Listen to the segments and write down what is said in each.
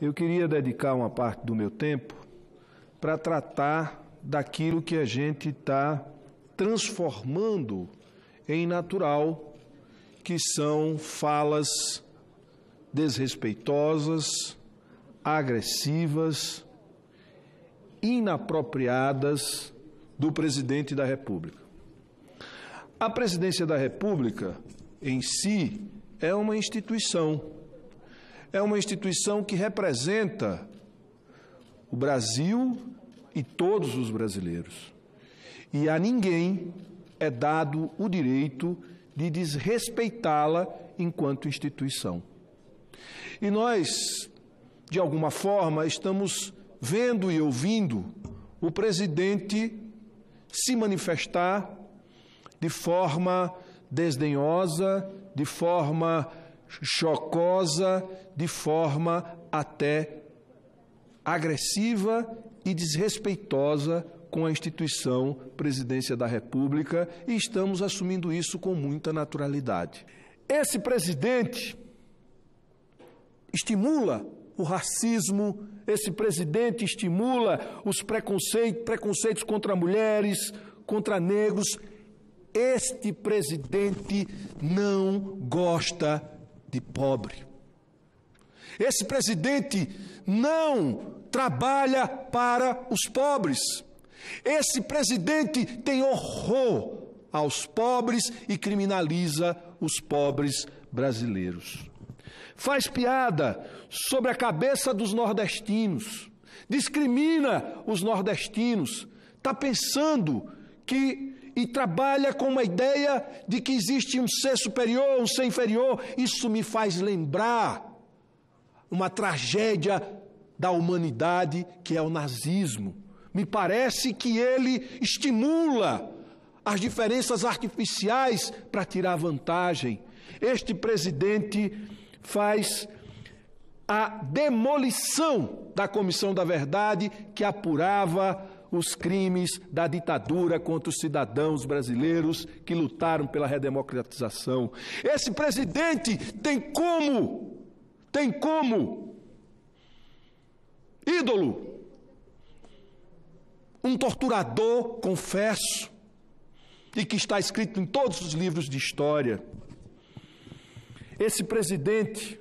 eu queria dedicar uma parte do meu tempo para tratar daquilo que a gente está transformando em natural, que são falas desrespeitosas, agressivas, inapropriadas do presidente da República. A presidência da República, em si, é uma instituição é uma instituição que representa o Brasil e todos os brasileiros. E a ninguém é dado o direito de desrespeitá-la enquanto instituição. E nós, de alguma forma, estamos vendo e ouvindo o presidente se manifestar de forma desdenhosa, de forma chocosa, de forma até agressiva e desrespeitosa com a instituição Presidência da República e estamos assumindo isso com muita naturalidade. Esse presidente estimula o racismo, esse presidente estimula os preconceitos, preconceitos contra mulheres, contra negros. Este presidente não gosta de pobre. Esse presidente não trabalha para os pobres. Esse presidente tem horror aos pobres e criminaliza os pobres brasileiros. Faz piada sobre a cabeça dos nordestinos, discrimina os nordestinos, está pensando que e trabalha com uma ideia de que existe um ser superior, um ser inferior, isso me faz lembrar uma tragédia da humanidade que é o nazismo. Me parece que ele estimula as diferenças artificiais para tirar vantagem. Este presidente faz a demolição da Comissão da Verdade que apurava os crimes da ditadura contra os cidadãos brasileiros que lutaram pela redemocratização. Esse presidente tem como, tem como ídolo um torturador, confesso, e que está escrito em todos os livros de história. Esse presidente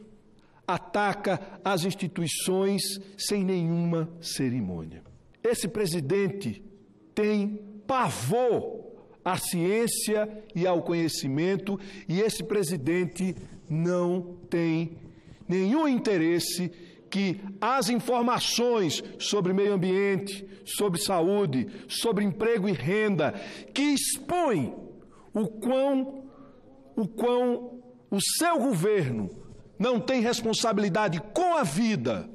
ataca as instituições sem nenhuma cerimônia. Esse presidente tem pavor à ciência e ao conhecimento, e esse presidente não tem nenhum interesse que as informações sobre meio ambiente, sobre saúde, sobre emprego e renda, que expõem o quão o quão o seu governo não tem responsabilidade com a vida,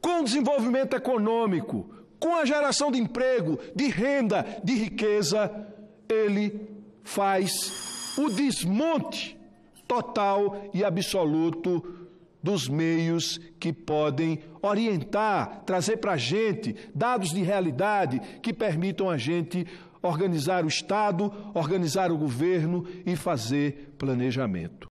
com o desenvolvimento econômico, com a geração de emprego, de renda, de riqueza, ele faz o desmonte total e absoluto dos meios que podem orientar, trazer para a gente dados de realidade que permitam a gente organizar o Estado, organizar o governo e fazer planejamento.